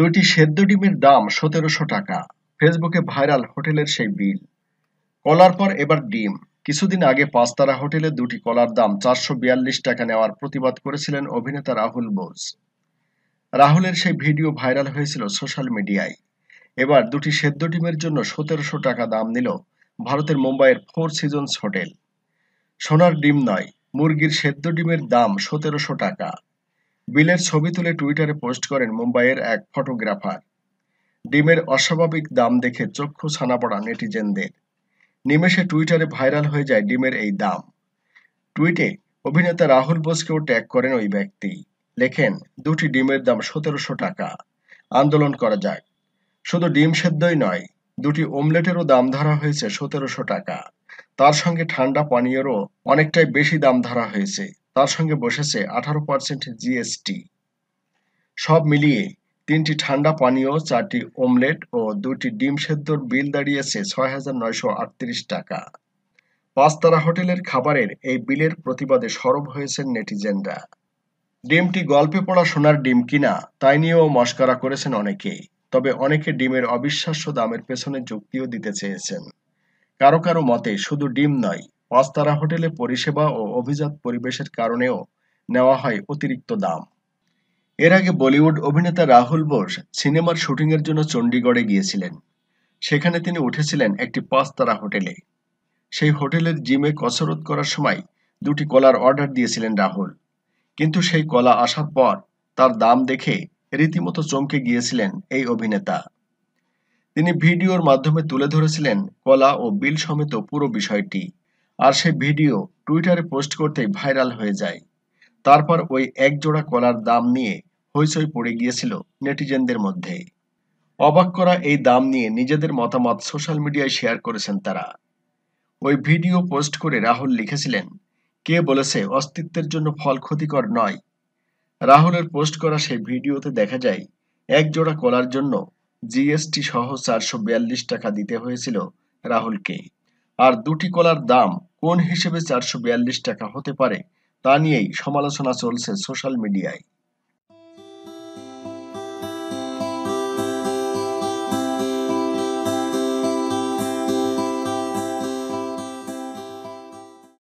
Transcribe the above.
দুইটি সেদ্ধ ডিমের দাম সতেরোশো টাকা ফেসবুকে ভাইরাল হোটেলের সেই বিল কলার পর এবার ডিম কিছুদিন আগে পাঁচতারা হোটেলে দুটি কলার দাম চারশো বিয়াল্লিশ টাকা নেওয়ার প্রতিবাদ করেছিলেন অভিনেতা রাহুল বোস রাহুলের সেই ভিডিও ভাইরাল হয়েছিল সোশ্যাল মিডিয়ায় এবার দুটি সেদ্ধ ডিমের জন্য সতেরোশো টাকা দাম নিল ভারতের মুম্বাইয়ের ফোর সিজনস হোটেল সোনার ডিম নয় মুরগির সেদ্ধ ডিমের দাম সতেরোশো টাকা বিলের ছবি তুলে টুইটারে পোস্ট করেন মুম্বাইয়ের এক ফটোগ্রাফার ডিমের অস্বাভাবিক দাম দেখে চক্ষু ছানা পড়া নেটিজেনদের নিমেষে টুইটারে ভাইরাল হয়ে যায় ডিমের এই দাম টুইটে অভিনেতা রাহুল বোসকেও ট্যাগ করেন ওই ব্যক্তি লেখেন দুটি ডিমের দাম সতেরোশো টাকা আন্দোলন করা যাক শুধু ডিম সেদ্ধই নয় দুটি ওমলেটেরও দাম ধরা হয়েছে সতেরোশো টাকা তার সঙ্গে ঠান্ডা পানীয়েরও অনেকটাই বেশি দাম ধরা হয়েছে তার সঙ্গে বসেছে আঠারো পার্সেন্ট জিএসটি সব মিলিয়ে তিনটি ঠান্ডা পানীয় চারটি ওমলেট ও দুটি ডিম সেদ্ধর বিল দাঁড়িয়েছে ছয় হাজার নয়শো আটত্রিশ টাকা পাঁচতারা হোটেলের খাবারের এই বিলের প্রতিবাদে সরব হয়েছেন নেটিজেনরা ডিমটি গল্পে পড়া সোনার ডিম কিনা তাই নিয়েও মস্করা করেছেন অনেকে তবে অনেকে ডিমের অবিশ্বাস্য দামের পেছনে যুক্তিও দিতে চেয়েছেন কারো কারো মতে শুধু ডিম নয় পাঁচ তারা হোটেলে পরিষেবা ও অভিজাত পরিবেশের কারণেও নেওয়া হয় অতিরিক্ত দাম এর আগে বলিউড অভিনেতা রাহুল বোস সিনেমার শুটিংয়ের জন্য চণ্ডীগড়ে গিয়েছিলেন সেখানে তিনি উঠেছিলেন একটি পাঁচ তারা হোটেলে সেই হোটেলের জিমে কসরত করার সময় দুটি কলার অর্ডার দিয়েছিলেন রাহুল কিন্তু সেই কলা আসার পর তার দাম দেখে রীতিমতো চমকে গিয়েছিলেন এই অভিনেতা তিনি ভিডিওর মাধ্যমে তুলে ধরেছিলেন কলা ও বিল সমেত পুরো বিষয়টি আর সেই ভিডিও টুইটারে পোস্ট করতেই ভাইরাল হয়ে যায় তারপর ওই এক জোড়া কলার দাম নিয়ে হইচই পড়ে গিয়েছিল নেটিজেনদের মধ্যে অবাক করা এই দাম নিয়ে নিজেদের মতামত সোশ্যাল মিডিয়ায় শেয়ার করেছেন তারা ওই ভিডিও পোস্ট করে রাহুল লিখেছিলেন কে বলেছে অস্তিত্বের জন্য ফল ক্ষতিকর নয় রাহুলের পোস্ট করা সেই ভিডিওতে দেখা যায় এক জোড়া কলার জন্য জিএসটি সহ চারশো টাকা দিতে হয়েছিল রাহুলকে আর দুটি কলার দাম কোন হিসেবে চারশো টাকা হতে পারে তা নিয়েই সমালোচনা চলছে সোশ্যাল মিডিয়ায়